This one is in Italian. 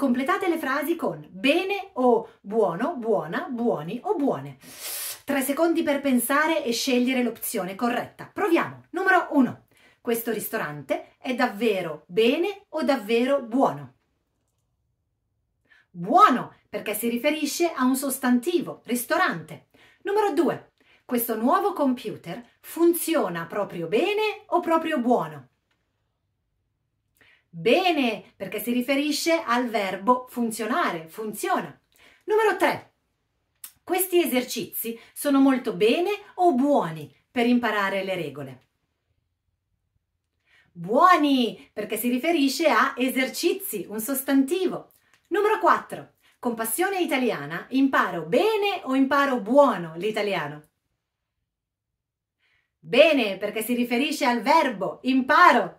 Completate le frasi con bene o buono, buona, buoni o buone. Tre secondi per pensare e scegliere l'opzione corretta. Proviamo. Numero 1. Questo ristorante è davvero bene o davvero buono? Buono perché si riferisce a un sostantivo, ristorante. Numero 2. Questo nuovo computer funziona proprio bene o proprio buono? Bene, perché si riferisce al verbo funzionare, funziona. Numero 3. Questi esercizi sono molto bene o buoni per imparare le regole. Buoni, perché si riferisce a esercizi, un sostantivo. Numero 4. Con passione italiana imparo bene o imparo buono l'italiano? Bene, perché si riferisce al verbo imparo.